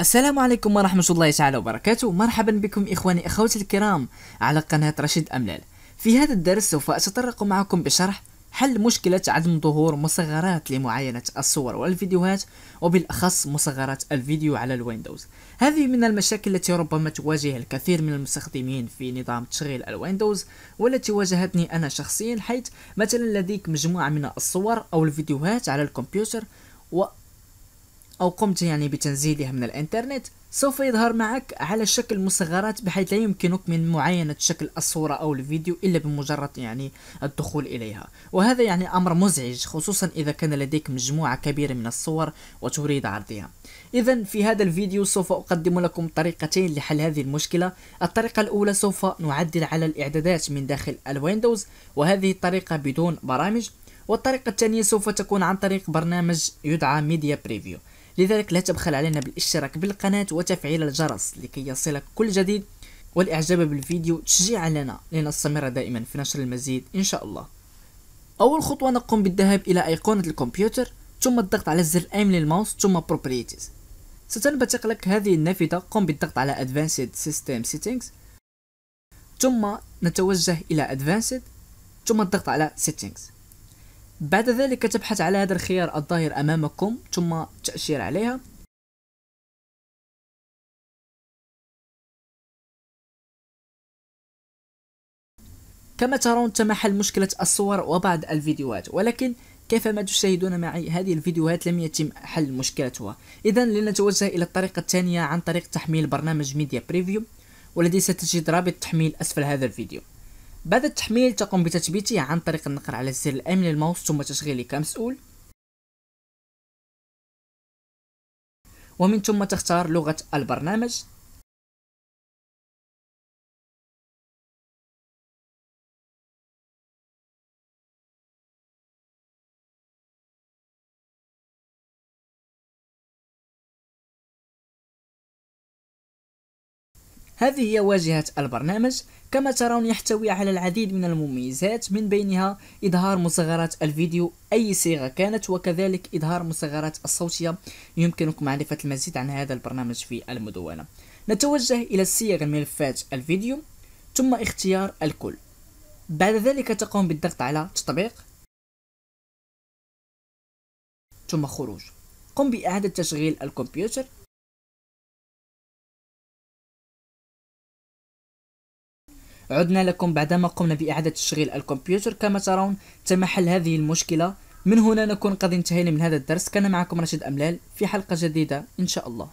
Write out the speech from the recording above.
السلام عليكم ورحمة الله تعالى وبركاته مرحبا بكم إخواني أخوتي الكرام على قناة رشيد أملال في هذا الدرس سوف أتطرق معكم بشرح حل مشكلة عدم ظهور مصغرات لمعاينة الصور والفيديوهات وبالأخص مصغرات الفيديو على الويندوز هذه من المشاكل التي ربما تواجه الكثير من المستخدمين في نظام تشغيل الويندوز والتي واجهتني أنا شخصيا حيث مثلا لديك مجموعة من الصور أو الفيديوهات على الكمبيوتر و أو قمت يعني بتنزيلها من الإنترنت سوف يظهر معك على شكل مصغرات بحيث لا يمكنك من معاينة شكل الصورة أو الفيديو إلا بمجرد يعني الدخول إليها وهذا يعني أمر مزعج خصوصا إذا كان لديك مجموعة كبيرة من الصور وتريد عرضها إذا في هذا الفيديو سوف أقدم لكم طريقتين لحل هذه المشكلة الطريقة الأولى سوف نعدل على الإعدادات من داخل الويندوز وهذه الطريقة بدون برامج والطريقة الثانية سوف تكون عن طريق برنامج يدعى ميديا بريفيو لذلك لا تبخل علينا بالاشتراك بالقناة وتفعيل الجرس لكي يصلك كل جديد والإعجاب بالفيديو تشجيعا لنا لنستمر دائما في نشر المزيد إن شاء الله أول خطوة نقوم بالذهاب إلى أيقونة الكمبيوتر ثم الضغط على زر ايم للماوس ثم Properties ستنبتق لك هذه النافذة قم بالضغط على Advanced System Settings ثم نتوجه إلى Advanced ثم الضغط على Settings بعد ذلك تبحث على هذا الخيار الظاهر أمامكم ثم تأشير عليها كما ترون تم حل مشكلة الصور وبعض الفيديوهات ولكن كيفما تشاهدون معي هذه الفيديوهات لم يتم حل مشكلتها إذا لنتوجه إلى الطريقة الثانية عن طريق تحميل برنامج ميديا بريفيو والذي ستجد رابط تحميل أسفل هذا الفيديو بعد التحميل تقوم بتثبيته عن طريق النقر على زر الأمن للماوس ثم تشغيله كمسؤول ومن ثم تختار لغة البرنامج هذه هي واجهة البرنامج كما ترون يحتوي على العديد من المميزات من بينها إظهار مصغرات الفيديو أي صيغة كانت وكذلك إظهار مصغرات الصوتية يمكنكم معرفة المزيد عن هذا البرنامج في المدونة نتوجه إلى صيغ ملفات الفيديو ثم اختيار الكل بعد ذلك تقوم بالضغط على تطبيق ثم خروج قم بإعادة تشغيل الكمبيوتر عدنا لكم بعدما قمنا بإعادة تشغيل الكمبيوتر كما ترون تم حل هذه المشكلة من هنا نكون قد انتهينا من هذا الدرس كان معكم رشيد أملال في حلقة جديدة إن شاء الله